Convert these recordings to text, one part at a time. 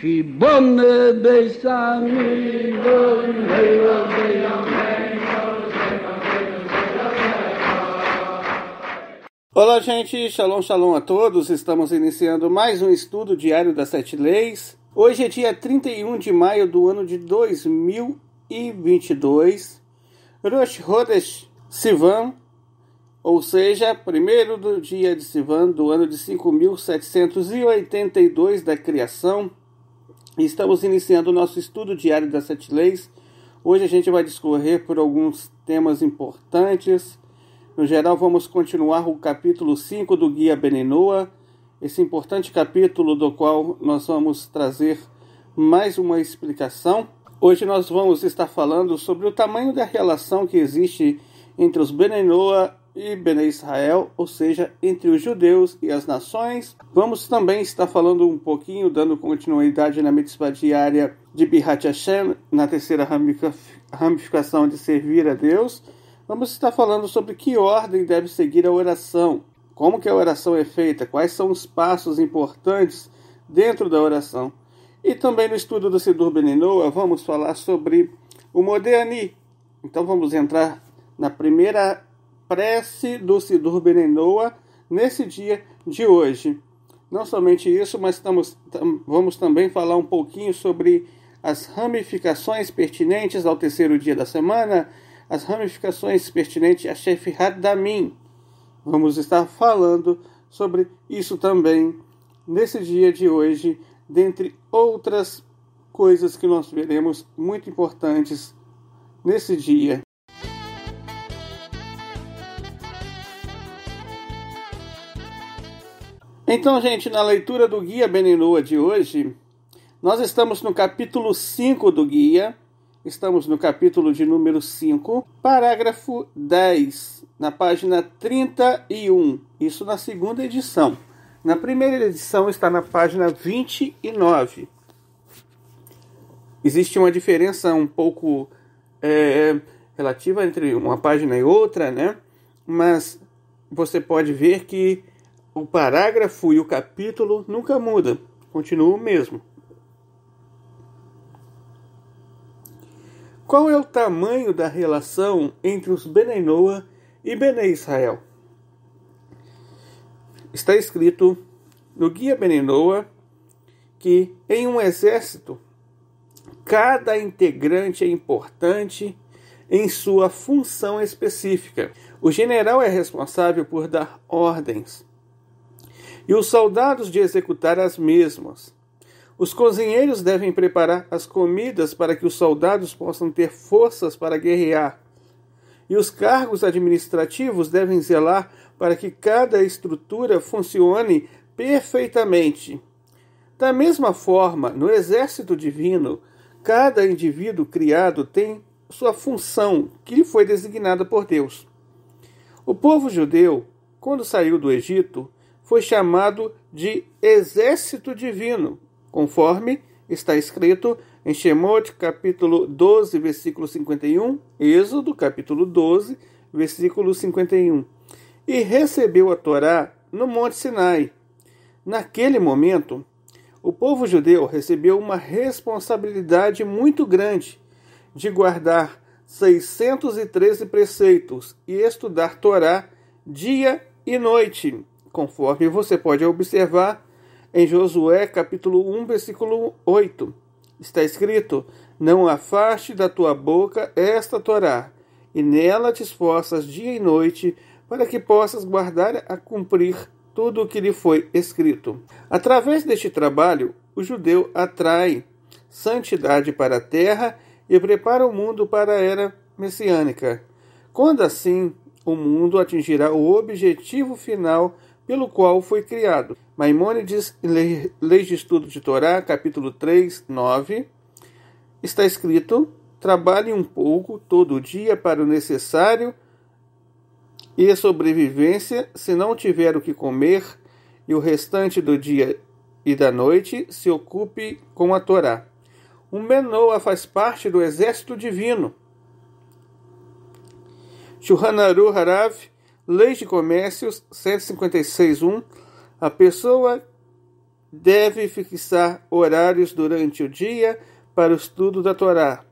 și bonne besami, bonne Olá, gente. Shalom, shalom a todos. Estamos iniciando mais um estudo diário das sete leis. Hoje é dia 31 de maio do ano de 2022. Rosh Hodesh Sivan, ou seja, primeiro do dia de Sivan do ano de 5782 da criação, Estamos iniciando o nosso estudo diário das sete leis. Hoje a gente vai discorrer por alguns temas importantes. No geral, vamos continuar o capítulo 5 do Guia benenoa esse importante capítulo do qual nós vamos trazer mais uma explicação. Hoje nós vamos estar falando sobre o tamanho da relação que existe entre os benenoa e Bene Israel, ou seja, entre os judeus e as nações. Vamos também estar falando um pouquinho, dando continuidade na mitzvah diária de Bihat Hashem, na terceira ramificação de servir a Deus. Vamos estar falando sobre que ordem deve seguir a oração, como que a oração é feita, quais são os passos importantes dentro da oração. E também no estudo do Sidur Beninoa vamos falar sobre o Modéani. Então vamos entrar na primeira prece do Sidur Benenoa nesse dia de hoje. Não somente isso, mas estamos, tam, vamos também falar um pouquinho sobre as ramificações pertinentes ao terceiro dia da semana, as ramificações pertinentes a chefe Hadamim. Vamos estar falando sobre isso também nesse dia de hoje, dentre outras coisas que nós veremos muito importantes nesse dia. Então, gente, na leitura do Guia Benilua de hoje, nós estamos no capítulo 5 do Guia, estamos no capítulo de número 5, parágrafo 10, na página 31, isso na segunda edição. Na primeira edição está na página 29. Existe uma diferença um pouco é, relativa entre uma página e outra, né? Mas você pode ver que o parágrafo e o capítulo nunca mudam, continua o mesmo. Qual é o tamanho da relação entre os Benei Noah e Benei Israel? Está escrito no guia Benei Noah que em um exército cada integrante é importante em sua função específica. O general é responsável por dar ordens, e os soldados de executar as mesmas. Os cozinheiros devem preparar as comidas para que os soldados possam ter forças para guerrear. E os cargos administrativos devem zelar para que cada estrutura funcione perfeitamente. Da mesma forma, no exército divino, cada indivíduo criado tem sua função que lhe foi designada por Deus. O povo judeu, quando saiu do Egito, foi chamado de exército divino, conforme está escrito em Shemot, capítulo 12, versículo 51, Êxodo, capítulo 12, versículo 51. E recebeu a Torá no Monte Sinai. Naquele momento, o povo judeu recebeu uma responsabilidade muito grande de guardar 613 preceitos e estudar Torá dia e noite conforme você pode observar em Josué capítulo 1, versículo 8. Está escrito: Não afaste da tua boca esta Torá, e nela te esforças dia e noite, para que possas guardar a cumprir tudo o que lhe foi escrito. Através deste trabalho, o judeu atrai santidade para a terra e prepara o mundo para a era messiânica. Quando assim, o mundo atingirá o objetivo final pelo qual foi criado. Maimônides, em Leis de Estudo de Torá, capítulo 3, 9, está escrito: Trabalhe um pouco todo dia para o necessário e a sobrevivência, se não tiver o que comer, e o restante do dia e da noite se ocupe com a Torá. O Menoa faz parte do exército divino. Shuhanaru Harav Lei de Comércios 156.1 A pessoa deve fixar horários durante o dia para o estudo da Torá.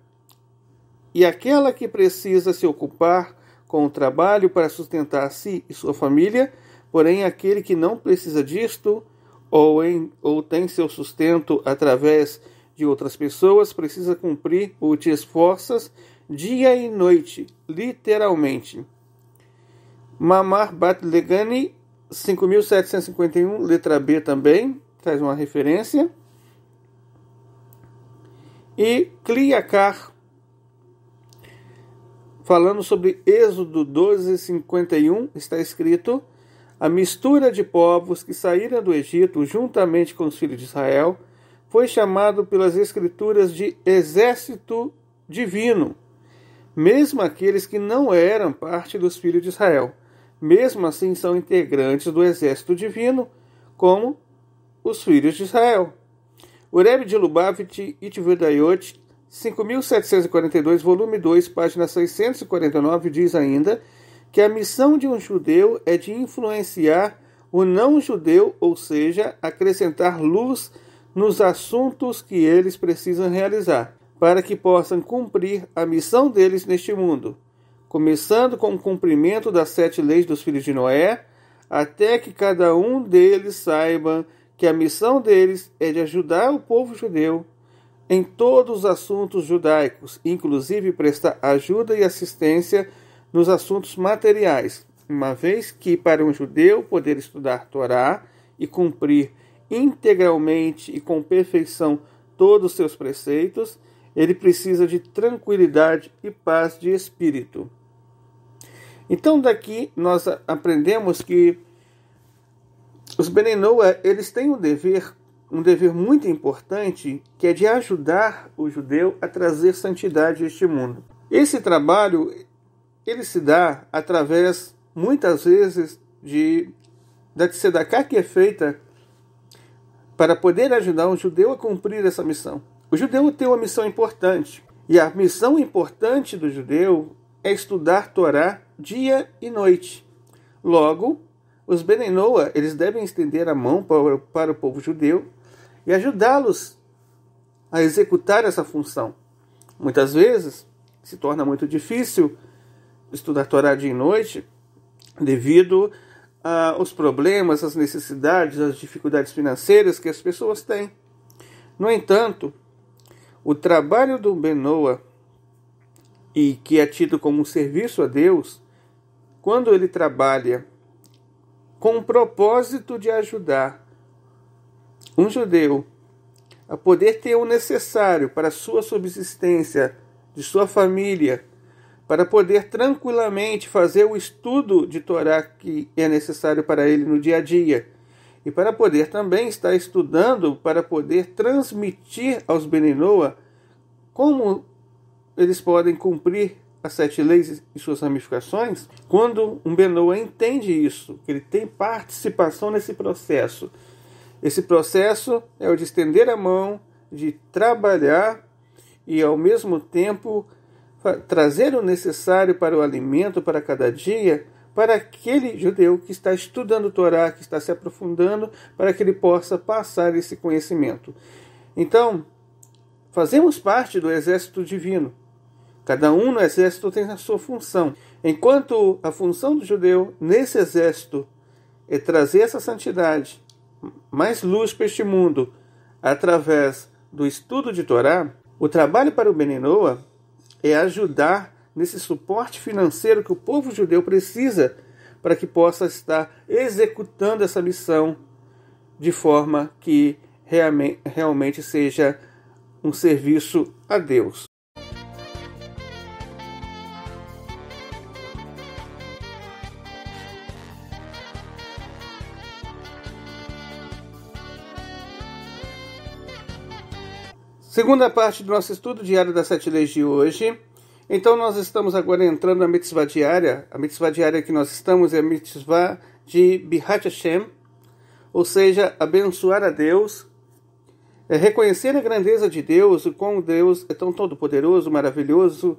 E aquela que precisa se ocupar com o trabalho para sustentar si e sua família, porém aquele que não precisa disto ou, em, ou tem seu sustento através de outras pessoas, precisa cumprir o te esforças dia e noite, literalmente. Mamar Batlegani, 5.751, letra B também, traz uma referência. E Cliacar, falando sobre Êxodo 12, 51, está escrito: A mistura de povos que saíram do Egito juntamente com os filhos de Israel foi chamado pelas Escrituras de exército divino, mesmo aqueles que não eram parte dos filhos de Israel mesmo assim são integrantes do exército divino, como os filhos de Israel. Rebbe de Lubavitch Itvudayot, 5742, volume 2, página 649, diz ainda que a missão de um judeu é de influenciar o não-judeu, ou seja, acrescentar luz nos assuntos que eles precisam realizar, para que possam cumprir a missão deles neste mundo começando com o cumprimento das sete leis dos filhos de Noé, até que cada um deles saiba que a missão deles é de ajudar o povo judeu em todos os assuntos judaicos, inclusive prestar ajuda e assistência nos assuntos materiais, uma vez que para um judeu poder estudar Torá e cumprir integralmente e com perfeição todos os seus preceitos, ele precisa de tranquilidade e paz de espírito. Então daqui nós aprendemos que os Benenoa, eles têm um dever, um dever muito importante, que é de ajudar o judeu a trazer santidade a este mundo. Esse trabalho ele se dá através muitas vezes de da tzedaká que é feita para poder ajudar um judeu a cumprir essa missão. O judeu tem uma missão importante, e a missão importante do judeu é estudar Torá dia e noite. Logo, os Benenoa eles devem estender a mão para, para o povo judeu e ajudá-los a executar essa função. Muitas vezes se torna muito difícil estudar Torá dia e noite devido ah, aos problemas, às necessidades, às dificuldades financeiras que as pessoas têm. No entanto, o trabalho do Benoa e que é tido como um serviço a Deus, quando ele trabalha com o propósito de ajudar um judeu a poder ter o necessário para a sua subsistência, de sua família, para poder tranquilamente fazer o estudo de Torá que é necessário para ele no dia a dia, e para poder também estar estudando para poder transmitir aos Beninoa como eles podem cumprir as sete leis e suas ramificações, quando um Benoa entende isso, que ele tem participação nesse processo. Esse processo é o de estender a mão, de trabalhar e, ao mesmo tempo, trazer o necessário para o alimento para cada dia, para aquele judeu que está estudando o Torá, que está se aprofundando, para que ele possa passar esse conhecimento. Então, fazemos parte do exército divino Cada um no exército tem a sua função. Enquanto a função do judeu nesse exército é trazer essa santidade, mais luz para este mundo, através do estudo de Torá, o trabalho para o Beninoa é ajudar nesse suporte financeiro que o povo judeu precisa para que possa estar executando essa missão de forma que realmente seja um serviço a Deus. Segunda parte do nosso estudo diário das sete leis de hoje. Então nós estamos agora entrando na mitzvah diária. A mitzvah diária que nós estamos é a mitzvah de Bihat Hashem, ou seja, abençoar a Deus, é reconhecer a grandeza de Deus, o quão Deus é tão todo-poderoso, maravilhoso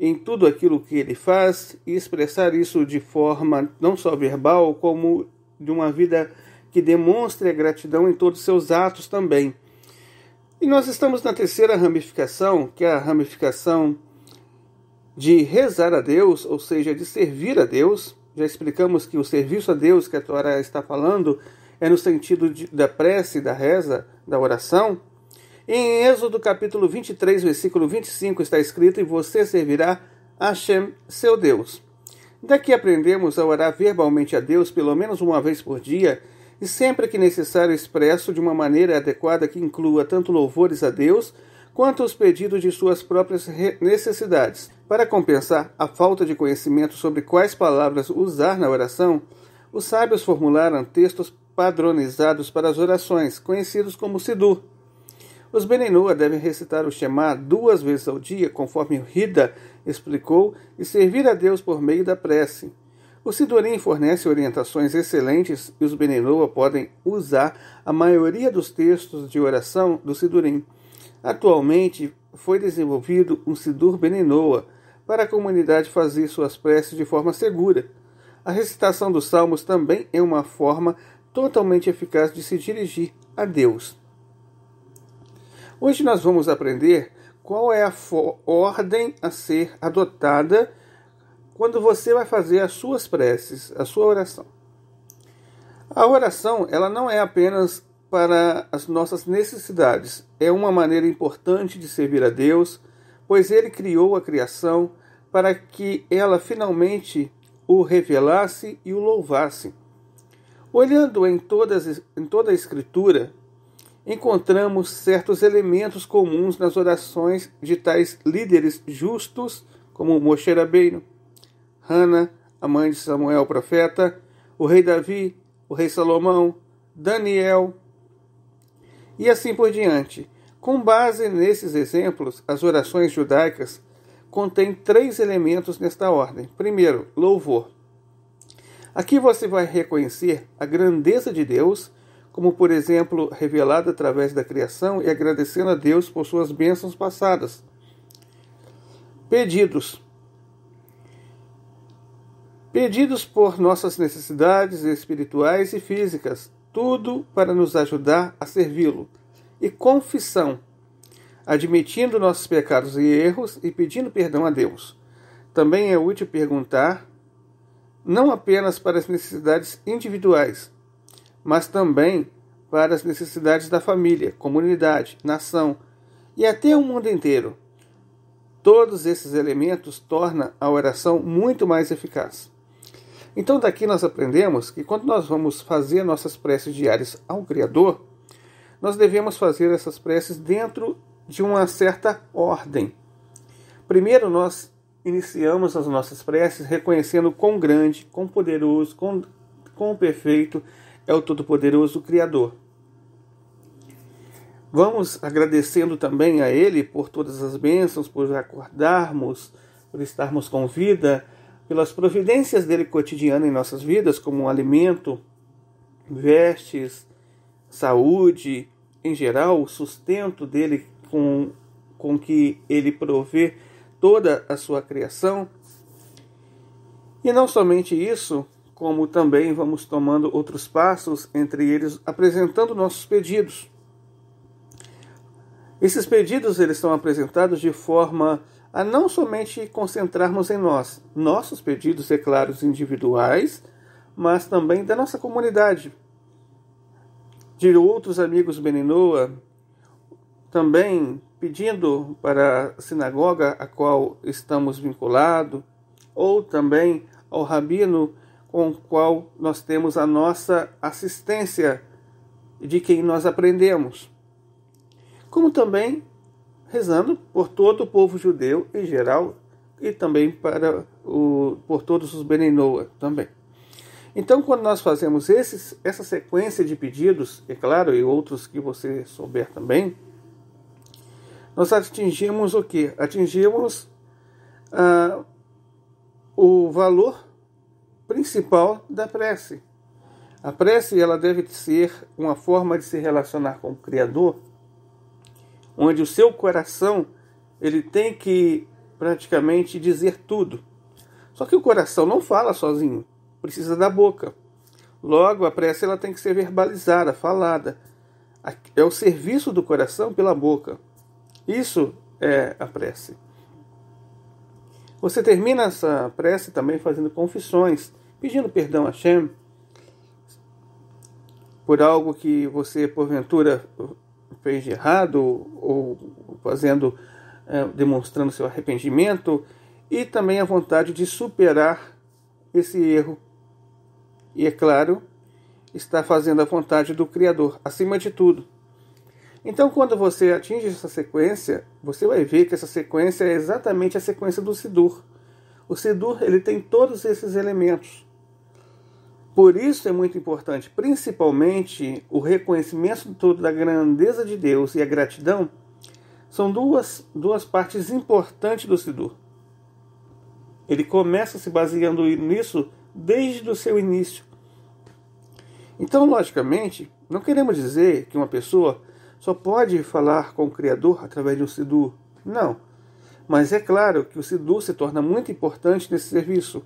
em tudo aquilo que ele faz e expressar isso de forma não só verbal, como de uma vida que demonstre a gratidão em todos os seus atos também. E nós estamos na terceira ramificação, que é a ramificação de rezar a Deus, ou seja, de servir a Deus. Já explicamos que o serviço a Deus que a Torá está falando é no sentido de, da prece, da reza, da oração. Em Êxodo capítulo 23, versículo 25 está escrito: E você servirá a Hashem, seu Deus. Daqui aprendemos a orar verbalmente a Deus pelo menos uma vez por dia e sempre que necessário expresso de uma maneira adequada que inclua tanto louvores a Deus quanto os pedidos de suas próprias necessidades. Para compensar a falta de conhecimento sobre quais palavras usar na oração, os sábios formularam textos padronizados para as orações, conhecidos como sidu. Os Benenua devem recitar o Shema duas vezes ao dia, conforme o Rida explicou, e servir a Deus por meio da prece. O Sidorim fornece orientações excelentes e os Benelua podem usar a maioria dos textos de oração do Sidorim. Atualmente foi desenvolvido um Sidur Benenoa para a comunidade fazer suas preces de forma segura. A recitação dos salmos também é uma forma totalmente eficaz de se dirigir a Deus. Hoje nós vamos aprender qual é a ordem a ser adotada quando você vai fazer as suas preces, a sua oração. A oração, ela não é apenas para as nossas necessidades, é uma maneira importante de servir a Deus, pois ele criou a criação para que ela finalmente o revelasse e o louvasse. Olhando em, todas, em toda a Escritura, encontramos certos elementos comuns nas orações de tais líderes justos como Moshe Rabbeinu. Hana, a mãe de Samuel, profeta, o rei Davi, o rei Salomão, Daniel, e assim por diante. Com base nesses exemplos, as orações judaicas contêm três elementos nesta ordem. Primeiro, louvor. Aqui você vai reconhecer a grandeza de Deus, como por exemplo revelada através da criação e agradecendo a Deus por suas bênçãos passadas. Pedidos pedidos por nossas necessidades espirituais e físicas, tudo para nos ajudar a servi-lo, e confissão, admitindo nossos pecados e erros e pedindo perdão a Deus. Também é útil perguntar, não apenas para as necessidades individuais, mas também para as necessidades da família, comunidade, nação e até o mundo inteiro. Todos esses elementos tornam a oração muito mais eficaz. Então, daqui nós aprendemos que quando nós vamos fazer nossas preces diárias ao Criador, nós devemos fazer essas preces dentro de uma certa ordem. Primeiro, nós iniciamos as nossas preces reconhecendo quão grande, quão poderoso, quão, quão perfeito é o Todo-Poderoso Criador. Vamos agradecendo também a Ele por todas as bênçãos, por acordarmos, por estarmos com vida pelas providências dele cotidiano em nossas vidas, como alimento, vestes, saúde, em geral, o sustento dele com, com que ele provê toda a sua criação. E não somente isso, como também vamos tomando outros passos, entre eles apresentando nossos pedidos esses pedidos eles estão apresentados de forma a não somente concentrarmos em nós, nossos pedidos, é claro, individuais, mas também da nossa comunidade, de outros amigos Beninoa, também pedindo para a sinagoga a qual estamos vinculados, ou também ao rabino com o qual nós temos a nossa assistência de quem nós aprendemos como também rezando por todo o povo judeu em geral e também para o, por todos os Beninoa também. Então, quando nós fazemos esses, essa sequência de pedidos, é claro, e outros que você souber também, nós atingimos o que? Atingimos ah, o valor principal da prece. A prece ela deve ser uma forma de se relacionar com o Criador onde o seu coração ele tem que praticamente dizer tudo. Só que o coração não fala sozinho, precisa da boca. Logo, a prece ela tem que ser verbalizada, falada. É o serviço do coração pela boca. Isso é a prece. Você termina essa prece também fazendo confissões, pedindo perdão a Shem por algo que você porventura fez de errado ou fazendo, é, demonstrando seu arrependimento e também a vontade de superar esse erro. E é claro, está fazendo a vontade do Criador, acima de tudo. Então, quando você atinge essa sequência, você vai ver que essa sequência é exatamente a sequência do Sidur. O Sidur ele tem todos esses elementos. Por isso é muito importante, principalmente, o reconhecimento todo da grandeza de Deus e a gratidão são duas, duas partes importantes do Sidur. Ele começa se baseando nisso desde o seu início. Então, logicamente, não queremos dizer que uma pessoa só pode falar com o Criador através de um Sidur. Não. Mas é claro que o Sidur se torna muito importante nesse serviço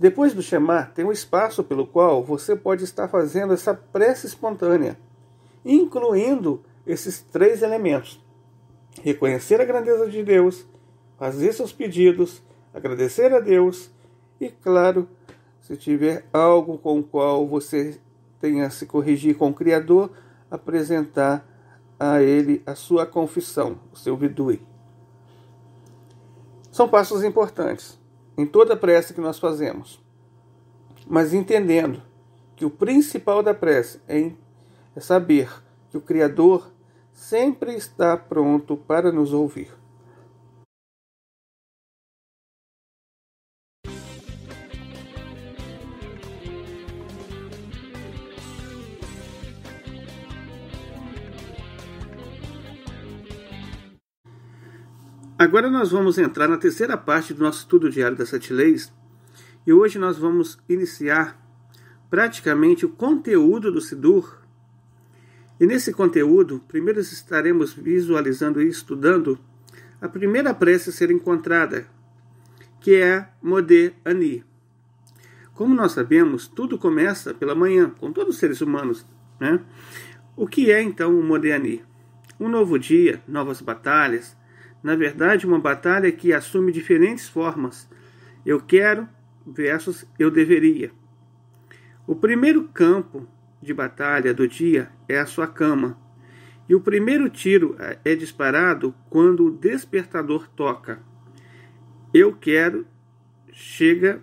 depois do chamar, tem um espaço pelo qual você pode estar fazendo essa prece espontânea, incluindo esses três elementos: reconhecer a grandeza de Deus, fazer seus pedidos, agradecer a Deus e, claro, se tiver algo com o qual você tenha se corrigir com o Criador, apresentar a Ele a sua confissão, o seu vidui. São passos importantes em toda a prece que nós fazemos, mas entendendo que o principal da prece é, é saber que o Criador sempre está pronto para nos ouvir. Agora nós vamos entrar na terceira parte do nosso estudo diário das sete leis e hoje nós vamos iniciar praticamente o conteúdo do Sidur. E nesse conteúdo, primeiro estaremos visualizando e estudando a primeira prece a ser encontrada, que é Modé Ani. Como nós sabemos, tudo começa pela manhã, com todos os seres humanos. Né? O que é então o Modé Ani? Um novo dia, novas batalhas, na verdade, uma batalha que assume diferentes formas. Eu quero versus eu deveria. O primeiro campo de batalha do dia é a sua cama. E o primeiro tiro é, é disparado quando o despertador toca. Eu quero chega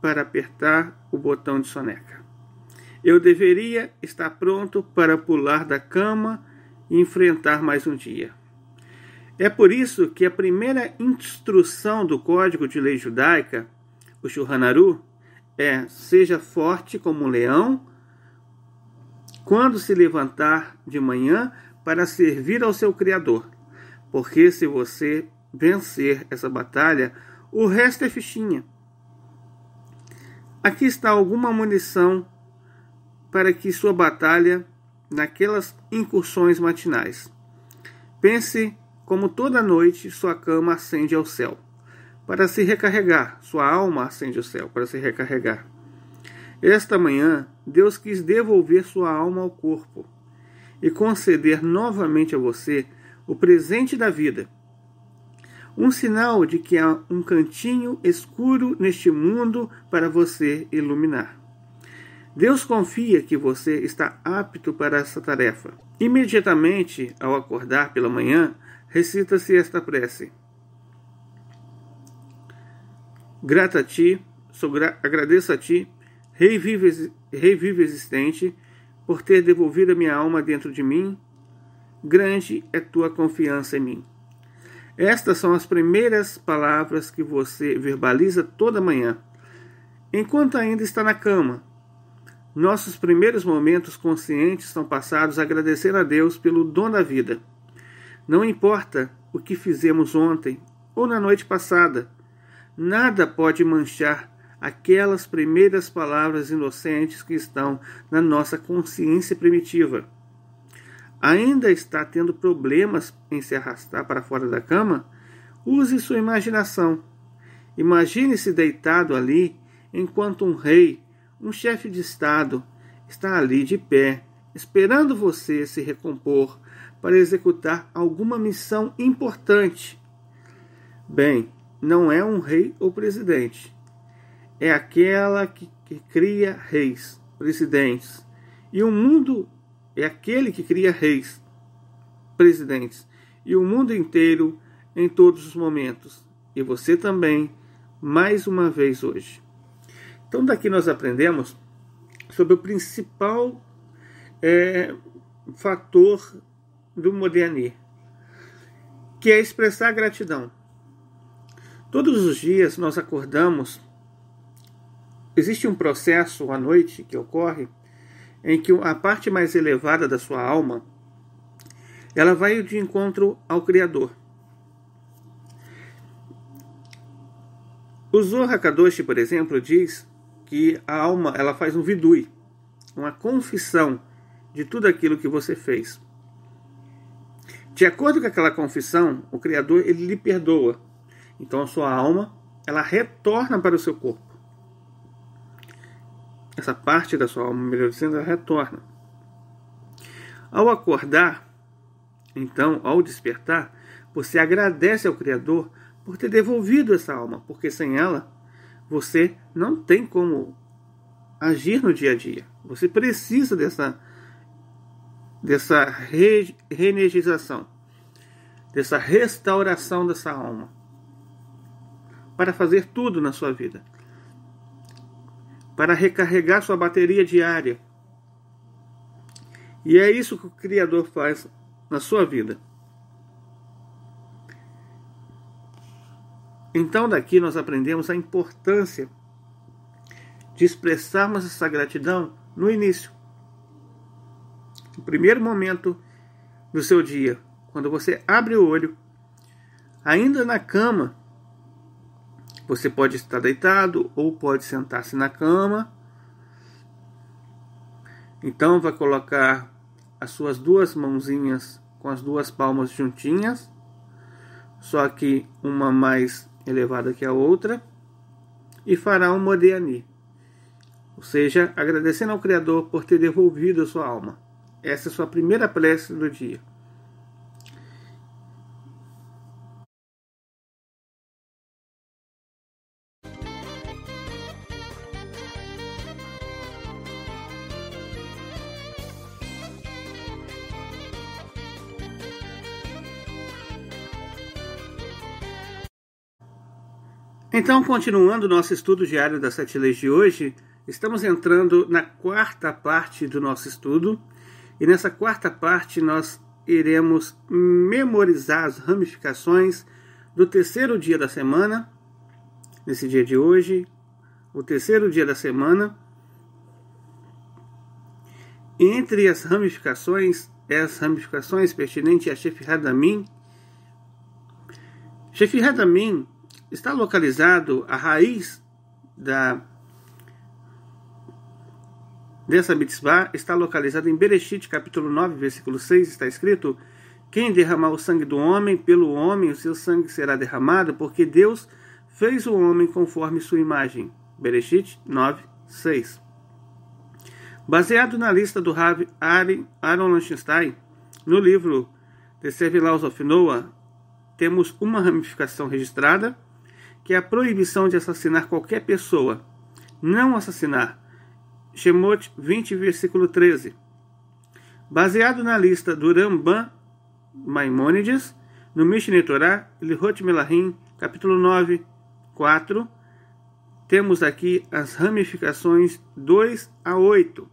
para apertar o botão de soneca. Eu deveria estar pronto para pular da cama e enfrentar mais um dia. É por isso que a primeira instrução do Código de Lei Judaica, o Shuhanaru, é: seja forte como um leão quando se levantar de manhã para servir ao seu Criador. Porque se você vencer essa batalha, o resto é fichinha. Aqui está alguma munição para que sua batalha naquelas incursões matinais. Pense como toda noite, sua cama acende ao céu. Para se recarregar, sua alma acende ao céu para se recarregar. Esta manhã, Deus quis devolver sua alma ao corpo e conceder novamente a você o presente da vida. Um sinal de que há um cantinho escuro neste mundo para você iluminar. Deus confia que você está apto para essa tarefa. Imediatamente ao acordar pela manhã, recita-se esta prece. Grata a ti, sou gra agradeço a ti, rei vivo, rei vivo existente, por ter devolvido a minha alma dentro de mim. Grande é tua confiança em mim. Estas são as primeiras palavras que você verbaliza toda manhã, enquanto ainda está na cama. Nossos primeiros momentos conscientes são passados agradecendo a Deus pelo dom da vida. Não importa o que fizemos ontem ou na noite passada, nada pode manchar aquelas primeiras palavras inocentes que estão na nossa consciência primitiva. Ainda está tendo problemas em se arrastar para fora da cama? Use sua imaginação. Imagine-se deitado ali enquanto um rei, um chefe de Estado, está ali de pé, esperando você se recompor para executar alguma missão importante. Bem, não é um rei ou presidente. É aquela que, que cria reis, presidentes. E o mundo é aquele que cria reis, presidentes. E o mundo inteiro em todos os momentos. E você também, mais uma vez hoje. Então, daqui nós aprendemos sobre o principal é, fator do Modiani, que é expressar gratidão. Todos os dias nós acordamos. Existe um processo à noite que ocorre em que a parte mais elevada da sua alma ela vai de encontro ao Criador. O Zohar Kadoshi, por exemplo, diz que a alma ela faz um vidui, uma confissão de tudo aquilo que você fez. De acordo com aquela confissão, o Criador ele lhe perdoa. Então a sua alma ela retorna para o seu corpo. Essa parte da sua alma, melhor dizendo, ela retorna. Ao acordar, então, ao despertar, você agradece ao Criador por ter devolvido essa alma, porque sem ela você não tem como agir no dia a dia. Você precisa dessa dessa re reenergização, dessa restauração dessa alma, para fazer tudo na sua vida, para recarregar sua bateria diária. E é isso que o Criador faz na sua vida. Então, daqui nós aprendemos a importância de expressarmos essa gratidão no início no primeiro momento do seu dia, quando você abre o olho, ainda na cama, você pode estar deitado ou pode sentar-se na cama. Então, vai colocar as suas duas mãozinhas com as duas palmas juntinhas, só que uma mais elevada que a outra, e fará um Modéani, ou seja, agradecendo ao Criador por ter devolvido a sua alma. Essa é a sua primeira prece do dia. Então, continuando nosso estudo diário das sete leis de hoje, estamos entrando na quarta parte do nosso estudo, e nessa quarta parte nós iremos memorizar as ramificações do terceiro dia da semana, nesse dia de hoje, o terceiro dia da semana. Entre as ramificações, é as ramificações pertinentes a Shefiradamin, Shefiradamin está localizado a raiz da dessa mitzvah está localizada em Bereshit, capítulo 9, versículo 6, está escrito: Quem derramar o sangue do homem, pelo homem o seu sangue será derramado, porque Deus fez o homem conforme sua imagem. Bereshit 9, 6. Baseado na lista do Rav Aaron Lichtenstein, no livro The Seven Laws of Noah, temos uma ramificação registrada, que é a proibição de assassinar qualquer pessoa. Não assassinar, Shemot 20, versículo 13. Baseado na lista do Ramban Maimonides, no Mishneh Torah, Lihot Melahim, capítulo 9, 4, temos aqui as ramificações 2 a 8.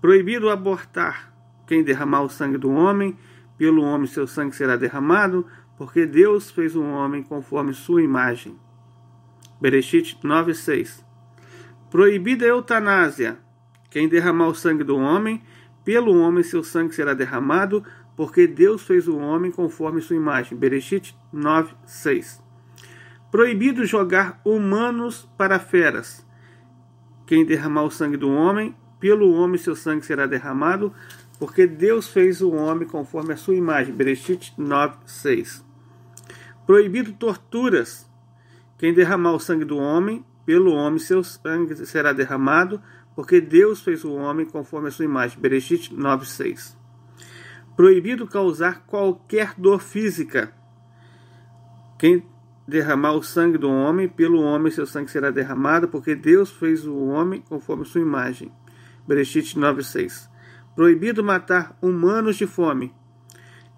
Proibido abortar quem derramar o sangue do homem, pelo homem seu sangue será derramado, porque Deus fez o um homem conforme sua imagem. Bereshit 6. Proibida a eutanásia. Quem derramar o sangue do homem, pelo homem seu sangue será derramado, porque Deus fez o homem conforme sua imagem. Bereshit 9, 6. Proibido jogar humanos para feras. Quem derramar o sangue do homem, pelo homem seu sangue será derramado, porque Deus fez o homem conforme a sua imagem. Bereshit 9, 6. Proibido torturas. Quem derramar o sangue do homem, pelo homem seu sangue será derramado, porque Deus fez o homem conforme a sua imagem. Bereshit 9:6. Proibido causar qualquer dor física. Quem derramar o sangue do homem, pelo homem seu sangue será derramado, porque Deus fez o homem conforme sua imagem. Bereshit 9:6. Proibido matar humanos de fome.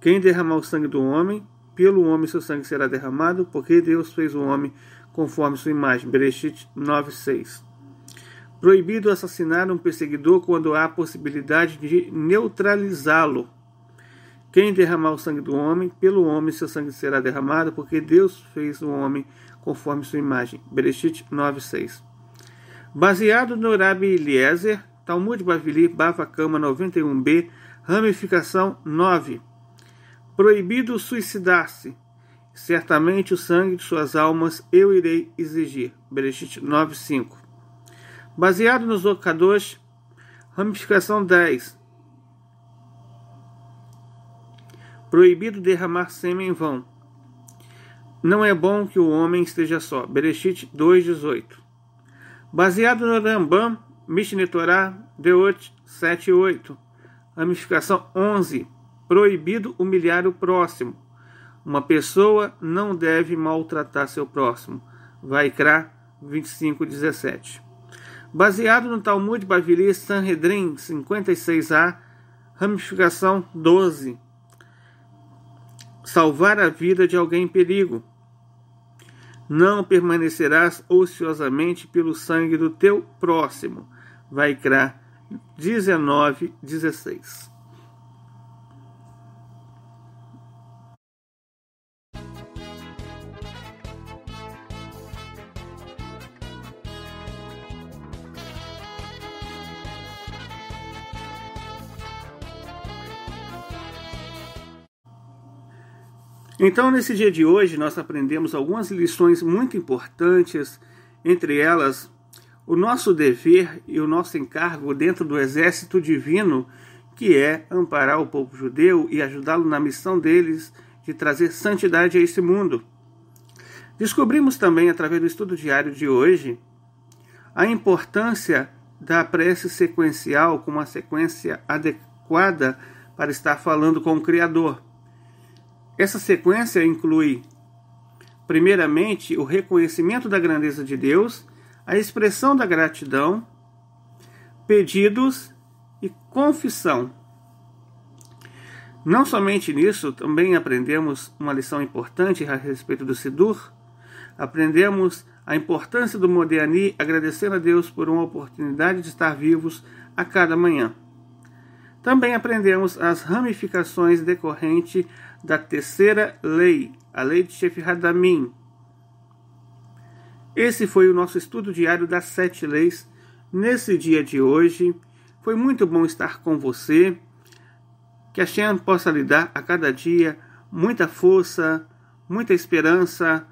Quem derramar o sangue do homem, pelo homem seu sangue será derramado, porque Deus fez o homem conforme sua imagem. Bereshit 9:6. Proibido assassinar um perseguidor quando há a possibilidade de neutralizá-lo. Quem derramar o sangue do homem, pelo homem seu sangue será derramado, porque Deus fez o homem conforme sua imagem. Bereshit 9:6. Baseado no Rabi Eliezer, Talmud Bavili, Bava Kama 91b, ramificação 9. Proibido suicidar-se. Certamente o sangue de suas almas eu irei exigir. Bereshit 9.5 Baseado nos Okadosh, ramificação 10. Proibido derramar sêmen em vão. Não é bom que o homem esteja só. Bereshit 2.18 Baseado no Rambam, Mishne Torah, Deot 7.8 Ramificação 11. Proibido humilhar o próximo. Uma pessoa não deve maltratar seu próximo. Vaikra 25:17. Baseado no Talmud Bavili Sanhedrin 56a, ramificação 12. Salvar a vida de alguém em perigo. Não permanecerás ociosamente pelo sangue do teu próximo. Vaikra 19:16. Então, nesse dia de hoje, nós aprendemos algumas lições muito importantes, entre elas, o nosso dever e o nosso encargo dentro do exército divino, que é amparar o povo judeu e ajudá-lo na missão deles de trazer santidade a esse mundo. Descobrimos também, através do estudo diário de hoje, a importância da prece sequencial com uma sequência adequada para estar falando com o Criador. Essa sequência inclui, primeiramente, o reconhecimento da grandeza de Deus, a expressão da gratidão, pedidos e confissão. Não somente nisso, também aprendemos uma lição importante a respeito do Sidur. Aprendemos a importância do Modéani agradecendo a Deus por uma oportunidade de estar vivos a cada manhã. Também aprendemos as ramificações decorrentes da terceira lei, a lei de Shefi Hadamim. Esse foi o nosso estudo diário das sete leis nesse dia de hoje. Foi muito bom estar com você. Que a Shem possa lhe dar a cada dia muita força, muita esperança,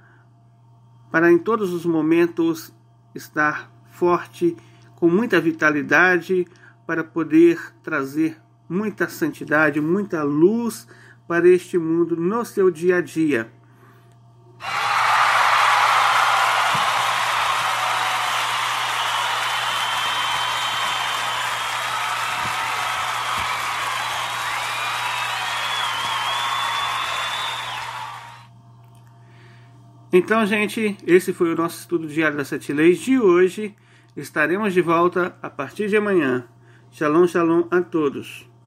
para em todos os momentos estar forte, com muita vitalidade, para poder trazer muita santidade, muita luz para este mundo no seu dia a dia. Então, gente, esse foi o nosso estudo diário das sete leis de hoje. Estaremos de volta a partir de amanhã. Shalom, shalom a todos.